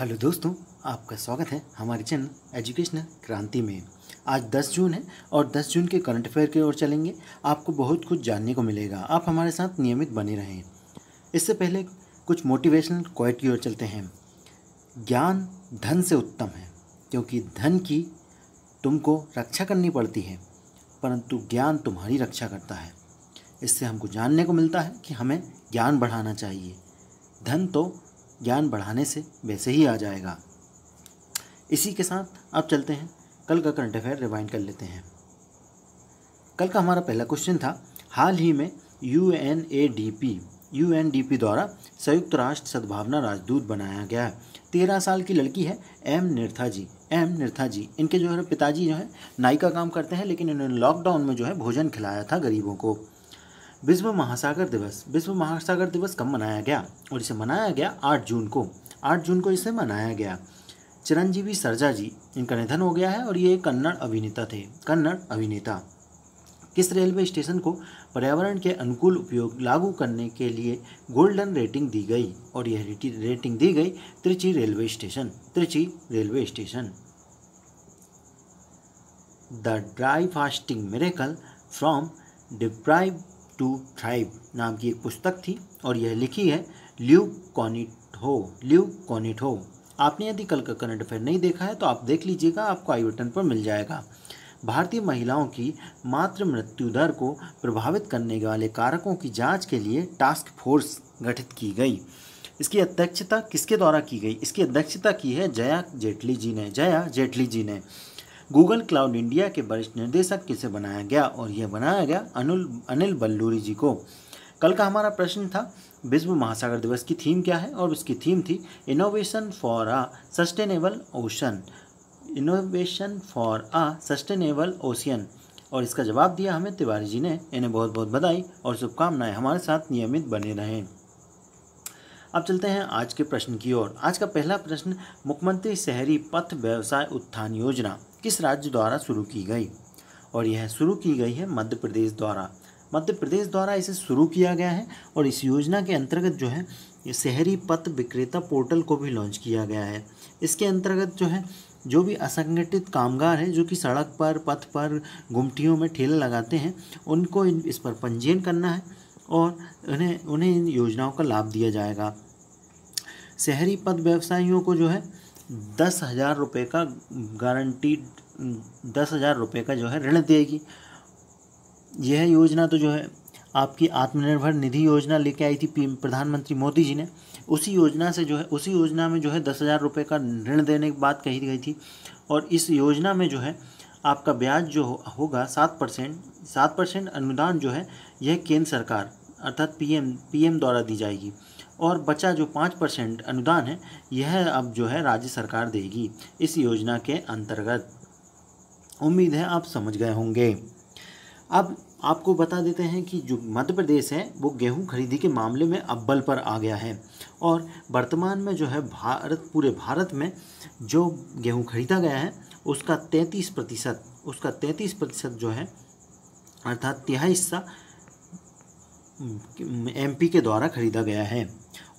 hello दोस्तों आपका स्वागत है हमारे चैनल एजुकेशनल क्रांति में आज 10 जून है और 10 जून के करंट अफेयर की ओर चलेंगे आपको बहुत कुछ जानने को मिलेगा आप हमारे साथ नियमित बने रहें इससे पहले कुछ मोटिवेशनल क्वाइट की ओर चलते हैं ज्ञान धन से उत्तम है क्योंकि धन की तुमको रक्षा करनी पड़ती है परंतु ज्ञान तुम्हारी रक्षा करता है इससे हमको जानने को मिलता है कि हमें ज्ञान बढ़ाना चाहिए धन तो ज्ञान बढ़ाने से वैसे ही आ जाएगा इसी के साथ आप चलते हैं कल का करंट अफेयर रिवाइंड कर लेते हैं कल का हमारा पहला क्वेश्चन था हाल ही में U N A D P U N D P द्वारा संयुक्त राष्ट्र सद्भावना राजदूत बनाया गया है तेरह साल की लड़की है एम निर्था जी एम निर्था जी इनके जो है पिताजी जो है नाई का काम करते हैं लेकिन इन्होंने लॉकडाउन में जो है भोजन खिलाया था गरीबों को विश्व महासागर दिवस विश्व महासागर दिवस कब मनाया गया और इसे मनाया गया आठ जून को आठ जून को इसे मनाया गया चिरंजीवी सरजा जी इनका निधन हो गया है और ये कन्नड़ अभिनेता थे कन्नड़ अभिनेता किस रेलवे स्टेशन को पर्यावरण के अनुकूल उपयोग लागू करने के लिए गोल्डन रेटिंग दी गई और यह रेटिंग दी गई Trichy railway station Trichy railway station the dry fasting miracle from deprive to thrive नाम की एक पुस्तक थी और यह लिखी है ल्यू कॉनिटो ल्यू कॉनिटो आपने यदि कल का करंट अफेयर नहीं देखा है तो आप देख लीजिएगा आपको आई बटन पर मिल जाएगा भारतीय महिलाओं की मातृ मृत्यु दर को प्रभावित करने वाले कारकों की जांच के लिए टास्क फोर्स गठित की गई इसकी अध्यक्षता किसके द्वारा की गई इसकी अध्यक्षता की है जया जेटली जी ने जया जेटली जी ने गूगल क्लाउड इंडिया के वरिष्ठ निर्देशक किसे बनाया गया और यह बनाया गया अनुल अनिल बल्लूरी जी को कल का हमारा प्रश्न था विश्व महासागर दिवस की थीम क्या है और उसकी थीम थी innovation for a sustainable ocean innovation for a sustainable ocean और इसका जवाब दिया हमें तिवारी जी ने इन्हें बहुत बहुत बधाई और शुभकामनाएं हमारे साथ नियमित बने रहें अब चलते हैं आज के प्रश्न की ओर आज का पहला प्रश्न मुख्यमंत्री शहरी पथ व्यवसाय उत्थान योजना किस राज्य द्वारा शुरू की गई और यह शुरू की गई है मध्य प्रदेश द्वारा मध्य प्रदेश द्वारा इसे शुरू किया गया है और इस योजना के अंतर्गत जो है शहरी पथ विक्रेता पोर्टल को भी लॉन्च किया गया है इसके अंतर्गत जो है जो भी असंगठित कामगार हैं जो कि सड़क पर पथ पर गुमटियों में ठेले लगाते हैं उनको इस पर पंजीयन करना है और उन्हें उन्हें इन योजनाओं का लाभ दिया जाएगा शहरी पथ व्यवसायियों को जो है दस हज़ार रुपये का गारंटीड दस हज़ार रुपये का जो है ऋण देगी यह योजना तो जो है आपकी आत्मनिर्भर निधि योजना लेके आई थी प्रधानमंत्री मोदी जी ने उसी योजना से जो है उसी योजना में जो है दस हज़ार रुपये का ऋण देने की बात कही गई थी और इस योजना में जो है आपका ब्याज जो हो, होगा सात परसेंट सात परसेंट अनुदान जो है यह केंद्र सरकार अर्थात पीएम पीएम द्वारा दी जाएगी और बचा जो पाँच परसेंट अनुदान है यह अब जो है राज्य सरकार देगी इस योजना के अंतर्गत उम्मीद है आप समझ गए होंगे अब आपको बता देते हैं कि जो मध्य प्रदेश है वो गेहूं खरीदी के मामले में अव्वल पर आ गया है और वर्तमान में जो है भारत पूरे भारत में जो गेहूं खरीदा गया है उसका 33 प्रतिशत उसका 33 प्रतिशत जो है अर्थात तिहाई हिस्सा एमपी के द्वारा खरीदा गया है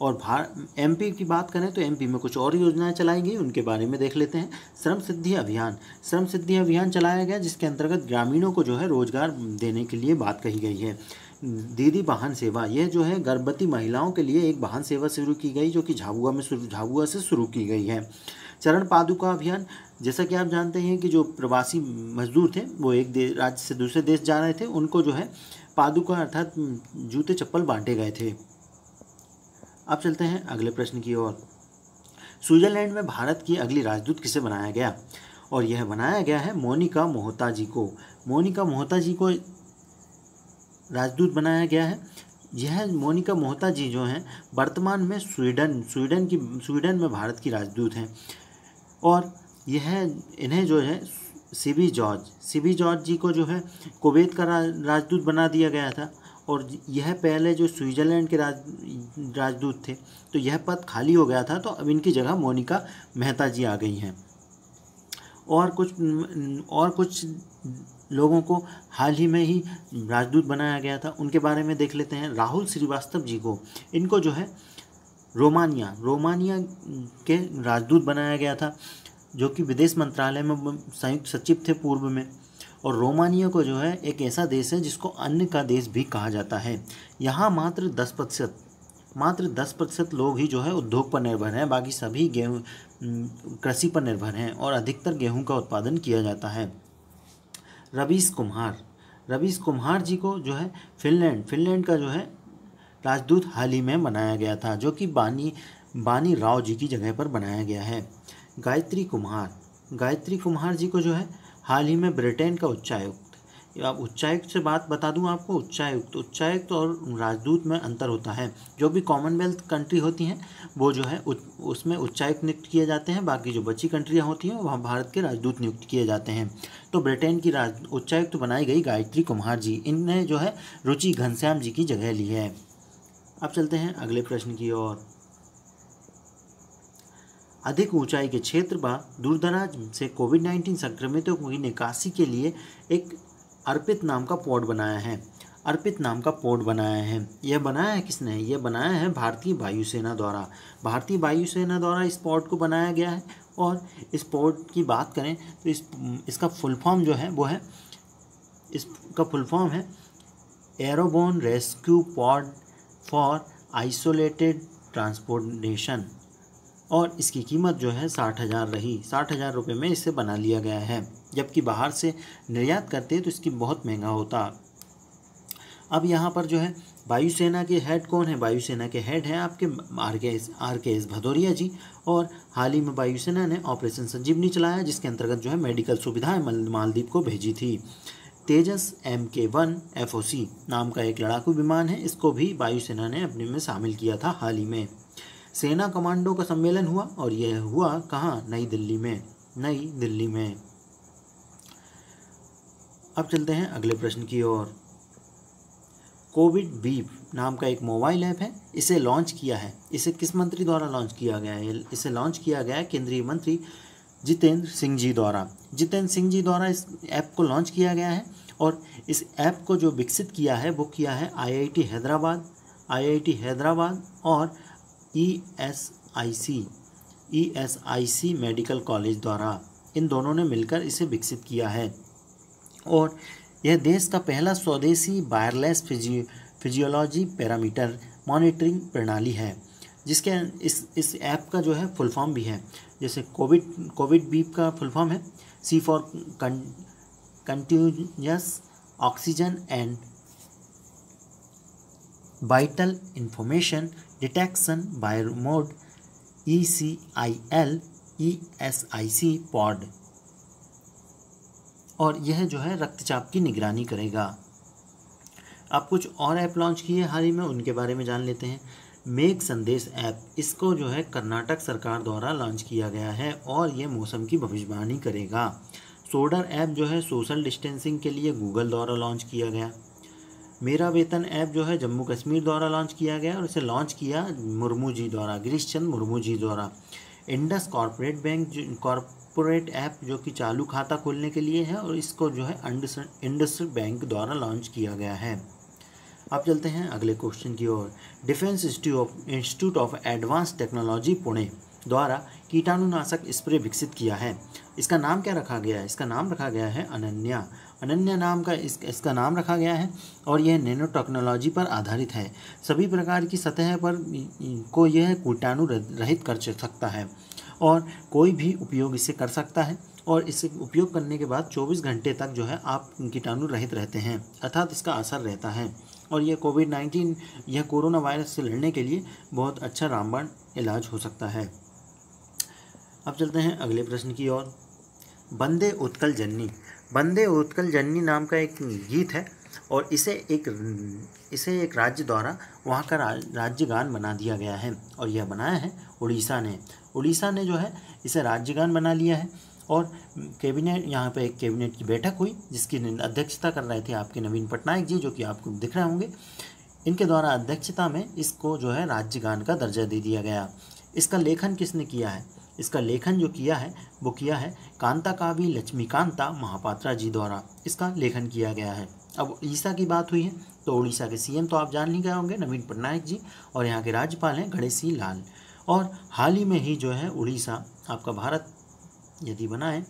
और भार एमपी की बात करें तो एमपी में कुछ और योजनाएं चलाई गई उनके बारे में देख लेते हैं श्रम सिद्धि अभियान श्रम सिद्धि अभियान चलाया गया जिसके अंतर्गत ग्रामीणों को जो है रोजगार देने के लिए बात कही गई है दीदी वाहन सेवा यह जो है गर्भवती महिलाओं के लिए एक वाहन सेवा शुरू की गई जो कि झाबुआ में शुरू झाबुआ से शुरू की गई है चरण पादुका अभियान जैसा कि आप जानते हैं कि जो प्रवासी मजदूर थे वो एक राज्य से दूसरे देश जा रहे थे उनको जो है पादुका अर्थात जूते चप्पल बांटे गए थे अब चलते हैं अगले प्रश्न की ओर स्विट्जरलैंड में भारत की अगली राजदूत किसे बनाया गया और यह बनाया गया है मोनिका मोहता जी को मोनिका मोहता जी को राजदूत बनाया गया है यह मोनिका मोहता जी जो हैं वर्तमान में स्वीडन स्वीडन की स्वीडन में भारत की राजदूत हैं और यह इन्हें जो है C B George C B George ji को जो है कुवैत का राजदूत बना दिया गया था और यह पहले जो स्विट्ज़रलैंड के राज राजदूत थे तो यह पद खाली हो गया था तो अब इनकी जगह मोनिका मेहता जी आ गई हैं और कुछ और कुछ लोगों को हाल ही में ही राजदूत बनाया गया था उनके बारे में देख लेते हैं राहुल श्रीवास्तव जी को इनको जो है रोमानिया रोमानिया के राजदूत बनाया गया था जो कि विदेश मंत्रालय में संयुक्त सचिव थे पूर्व में और रोमानिया को जो है एक ऐसा देश है जिसको अन्न का देश भी कहा जाता है यहाँ मात्र दस प्रतिशत मात्र दस प्रतिशत लोग ही जो है उद्योग पर निर्भर हैं बाकी सभी गेहूँ कृषि पर निर्भर हैं और अधिकतर गेहूँ का उत्पादन किया जाता है रवीश कुमार रवीश कुमार जी को जो है फिनलैंड फिनलैंड का जो है राजदूत हाल ही में बनाया गया था जो कि बानी बानी राव जी की जगह पर बनाया गया है गायत्री कुमार गायत्री कुमार जी को जो है हाल ही में ब्रिटेन का उच्चायुक्त अब उच्चायुक्त से बात बता दूं आपको उच्चायुक्त उच्चायुक्त और राजदूत में अंतर होता है जो भी कॉमनवेल्थ कंट्री होती हैं वो जो है उसमें उच्चायुक्त नियुक्त किए जाते हैं बाकी जो बची कंट्रियाँ होती हैं वहाँ भारत के राजदूत नियुक्त किए जाते हैं तो ब्रिटेन की राज उच्चायुक्त बनाई गई गायत्री कुमार जी इनने जो है रुचि घनश्याम जी की जगह ली है अब चलते हैं अगले प्रश्न की ओर अधिक ऊंचाई के क्षेत्र व दूरदराज से कोविड नाइन्टीन संक्रमितों की निकासी के लिए एक अर्पित नाम का पोर्ट बनाया है अर्पित नाम का पोर्ट बनाया है यह बनाया है किसने यह बनाया है भारतीय वायुसेना द्वारा भारतीय वायुसेना द्वारा इस पोर्ट को बनाया गया है और इस पोर्ट की बात करें तो इस इसका फुल फॉर्म जो है वो है इसका फुल फॉर्म है airborne rescue pod for isolated transportation और इसकी कीमत जो है साठ हज़ार रही साठ हज़ार रुपये में इसे बना लिया गया है जबकि बाहर से निर्यात करते तो इसकी बहुत महंगा होता अब यहाँ पर जो है वायुसेना के हेड कौन है वायुसेना के हेड हैं आपके R K S R K S Bhadauria ji और हाल ही में वायुसेना ने ऑपरेशन संजीवनी चलाया जिसके अंतर्गत जो है मेडिकल सुविधाएं मालदीप को भेजी थी Tejas M K one F नाम का एक लड़ाकू विमान है इसको भी वायुसेना ने अपने में शामिल किया था हाल ही में सेना कमांडो का सम्मेलन हुआ और यह हुआ कहाँ नई दिल्ली में नई दिल्ली में अब चलते हैं अगले प्रश्न की ओर कोविड बीप नाम का एक मोबाइल ऐप है इसे लॉन्च किया है इसे किस मंत्री द्वारा लॉन्च किया गया है इसे लॉन्च किया गया है केंद्रीय मंत्री जितेंद्र सिंह जी द्वारा जितेंद्र सिंह जी द्वारा इस ऐप को लॉन्च किया गया है और इस ऐप को जो विकसित किया है वो किया है आईआईटी हैदराबाद आईआईटी हैदराबाद और E S I C E S I C medical college द्वारा इन दोनों ने मिलकर इसे विकसित किया है और यह देश का पहला स्वदेशी wireless physio physiology parameter monitoring प्रणाली है जिसके इस इस ऐप का जो है फुल फॉर्म भी है जैसे कोविड कोविड बीप का फुल फॉर्म है C for continuous oxygen and vital information detection by remote ECIL ESIC pod और यह जो है रक्तचाप की निगरानी करेगा आप कुछ और ऐप लॉन्च किए हाल ही में उनके बारे में जान लेते हैं मेक संदेश ऐप इसको जो है कर्नाटक सरकार द्वारा लॉन्च किया गया है और यह मौसम की भविष्यवाणी करेगा सोडर ऐप जो है सोशल डिस्टेंसिंग के लिए गूगल द्वारा लॉन्च किया गया मेरा वेतन ऐप जो है जम्मू कश्मीर द्वारा लॉन्च किया गया और इसे लॉन्च किया मुर्मू जी द्वारा गिरीश चंद मुर्मू जी द्वारा Indus corporate bank corporate app जो कि चालू खाता खोलने के लिए है और इसको जो है इंडस बैंक द्वारा लॉन्च किया गया है अब चलते हैं अगले क्वेश्चन की ओर defence institute of advance technology Pune द्वारा कीटाणुनाशक स्प्रे विकसित किया है इसका नाम क्या रखा गया है इसका नाम रखा गया है अनन्या अनन्या नाम का इस, इसका नाम रखा गया है और यह नैनो टेक्नोलॉजी पर आधारित है सभी प्रकार की सतह पर को यह कीटाणु रहित कर सकता है और कोई भी उपयोग इसे कर सकता है और इसे उपयोग करने के बाद 24 घंटे तक जो है आप कीटाणु रहित रहते हैं अर्थात इसका असर रहता है और यह कोविड नाइन्टीन यह कोरोना वायरस से लड़ने के लिए बहुत अच्छा रामबाण इलाज हो सकता है अब चलते हैं अगले प्रश्न की ओर बंदे उत्कल जननी बंदे उत्कल जननी नाम का एक गीत है और इसे एक इसे एक राज्य द्वारा वहाँ का राज्यगान बना दिया गया है और यह बनाया है उड़ीसा ने उड़ीसा ने जो है इसे राज्यगान बना लिया है और कैबिनेट यहाँ पर एक कैबिनेट की बैठक हुई जिसकी अध्यक्षता कर रहे थे आपके नवीन पटनायक जी जो कि आपको दिख रहे होंगे इनके द्वारा अध्यक्षता में इसको जो है राज्यगान का दर्जा दे दिया गया इसका लेखन किसने किया है इसका लेखन जो किया है वो किया है कांता कावि लक्ष्मीकांता महापात्रा जी द्वारा इसका लेखन किया गया है अब उड़ीसा की बात हुई है तो उड़ीसा के सीएम तो आप जान ही गए होंगे नवीन पटनायक जी और यहाँ के राज्यपाल हैं गणेश लाल और हाल ही में ही जो है उड़ीसा आपका भारत यदि बनाए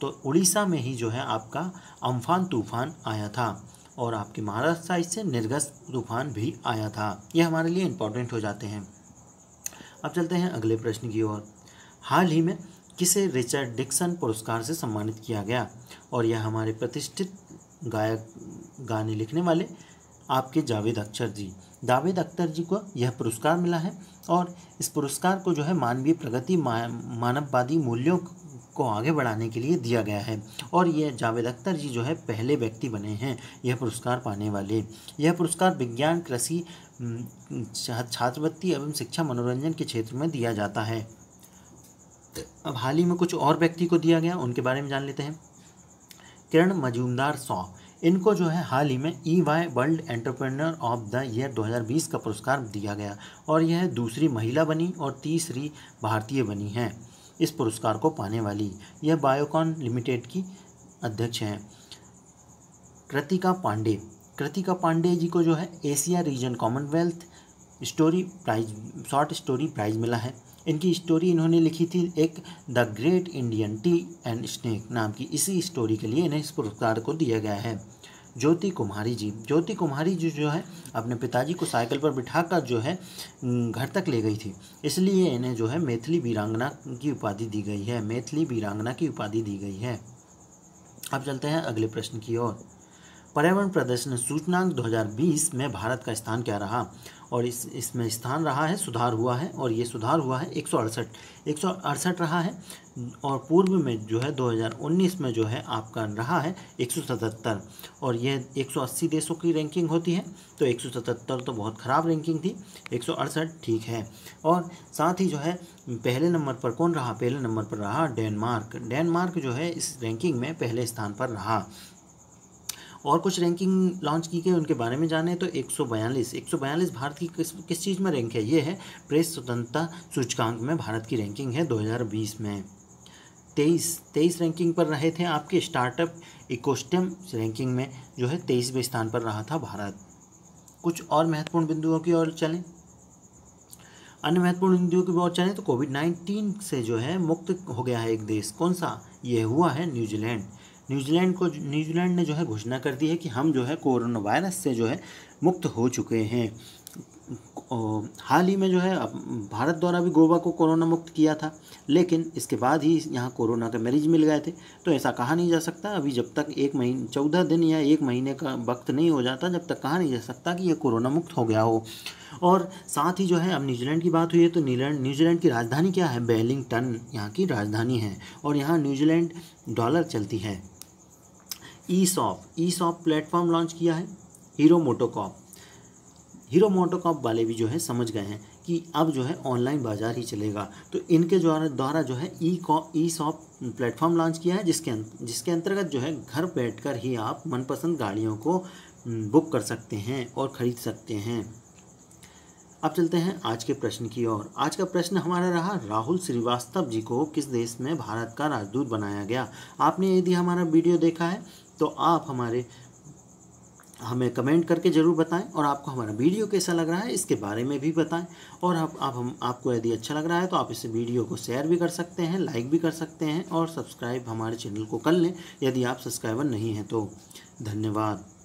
तो उड़ीसा में ही जो है आपका अम्फान तूफान आया था और आपके महाराष्ट्र साइड से निर्गस तूफान भी आया था ये हमारे लिए इम्पोर्टेंट हो जाते हैं अब चलते हैं अगले प्रश्न की ओर हाल ही में किसे रिचर्ड डिक्सन पुरस्कार से सम्मानित किया गया और यह हमारे प्रतिष्ठित गायक गाने लिखने वाले आपके जावेद अख्तर जी जावेद अख्तर जी को यह पुरस्कार मिला है और इस पुरस्कार को जो है मानवीय प्रगति मा, मानववादी मूल्यों को आगे बढ़ाने के लिए दिया गया है और यह जावेद अख्तर जी जो है पहले व्यक्ति बने हैं यह पुरस्कार पाने वाले यह पुरस्कार विज्ञान कृषि छात्रवृत्ति एवं शिक्षा मनोरंजन के क्षेत्र में दिया जाता है अब हाल ही में कुछ और व्यक्ति को दिया गया उनके बारे में जान लेते हैं किरण मजूमदार सौ इनको जो है हाल ही में E Y world entrepreneur of the year 2020 का पुरस्कार दिया गया और यह दूसरी महिला बनी और तीसरी भारतीय बनी हैं इस पुरस्कार को पाने वाली यह बायोकॉन लिमिटेड की अध्यक्ष हैं कृतिका पांडे कृतिका पांडे जी को जो है Asia region Commonwealth story prize short story prize मिला है इनकी स्टोरी इन्होंने लिखी थी एक the great Indian tee and snake नाम की इसी स्टोरी के लिए इन्हें इस पुरस्कार को दिया गया है ज्योति कुमारी जी ज्योति कुमारी जी जो है अपने पिताजी को साइकिल पर बिठाकर जो है घर तक ले गई थी इसलिए इन्हें जो है मैथिली वीरांगना की उपाधि दी गई है मैथिली वीरांगना की उपाधि दी गई है अब चलते हैं अगले प्रश्न की ओर पर्यावरण प्रदर्शन सूचनांक 2020 में भारत का स्थान क्या रहा और इस इसमें स्थान रहा है सुधार हुआ है और ये सुधार हुआ है एक सौ अड़सठ एक सौ अड़सठ रहा है और पूर्व में जो है 2019 में जो है आपका रहा है 177 और यह 180 देशों की रैंकिंग होती है तो 177 तो बहुत ख़राब रैंकिंग थी एक ठीक है और साथ ही जो है पहले नंबर पर कौन रहा पहले नंबर पर रहा डेनमार्क डेनमार्क जो है इस रैंकिंग में पहले स्थान पर रहा और कुछ रैंकिंग लॉन्च की गई उनके बारे में जाने तो 142 142 भारत की किस किस चीज़ में रैंक है ये है प्रेस स्वतंत्रता सूचकांक में भारत की रैंकिंग है 2020 में तेईस तेईस रैंकिंग पर रहे थे आपके स्टार्टअप इकोस्टम रैंकिंग में जो है तेईसवें स्थान पर रहा था भारत कुछ और महत्वपूर्ण बिंदुओं की ओर चलें अन्य महत्वपूर्ण बिंदुओं की ओर चलें तो कोविड नाइन्टीन से जो है मुक्त हो गया है एक देश कौन सा यह हुआ है न्यूजीलैंड न्यूजीलैंड को न्यूजीलैंड ने जो है घोषणा कर दी है कि हम जो है कोरोना वायरस से जो है मुक्त हो चुके हैं हाल ही में जो है भारत द्वारा भी गोवा को कोरोना मुक्त किया था लेकिन इसके बाद ही यहाँ कोरोना के मरीज मिल गए थे तो ऐसा कहा नहीं जा सकता अभी जब तक एक महीने चौदह दिन या एक महीने का वक्त नहीं हो जाता जब तक कहा नहीं जा सकता कि ये कोरोना मुक्त हो गया हो और साथ ही जो है अब न्यूजीलैंड की बात हुई है तो न्यूजीलैंड न्यूजीलैंड की राजधानी क्या है बेलिंगटन यहाँ की राजधानी है और यहाँ न्यूजीलैंड डॉलर चलती है e shop e shop platform launch किया है हीरो मोटोकॉप हीरो मोटोकॉप वाले भी जो है समझ गए हैं कि अब जो है ऑनलाइन बाज़ार ही चलेगा तो इनके द्वारा द्वारा जो है e e shop platform launch किया है जिसके अं, जिसके अंतर्गत जो है घर बैठकर ही आप मनपसंद गाड़ियों को बुक कर सकते हैं और ख़रीद सकते हैं अब चलते हैं आज के प्रश्न की ओर आज का प्रश्न हमारा रहा राहुल श्रीवास्तव जी को किस देश में भारत का राजदूत बनाया गया आपने यदि हमारा वीडियो देखा है तो आप हमारे हमें कमेंट करके ज़रूर बताएं और आपको हमारा वीडियो कैसा लग रहा है इसके बारे में भी बताएं और आप आप हम आपको यदि अच्छा लग रहा है तो आप इस वीडियो को शेयर भी कर सकते हैं लाइक भी कर सकते हैं और सब्सक्राइब हमारे चैनल को कर लें यदि आप सब्सक्राइबर नहीं हैं तो धन्यवाद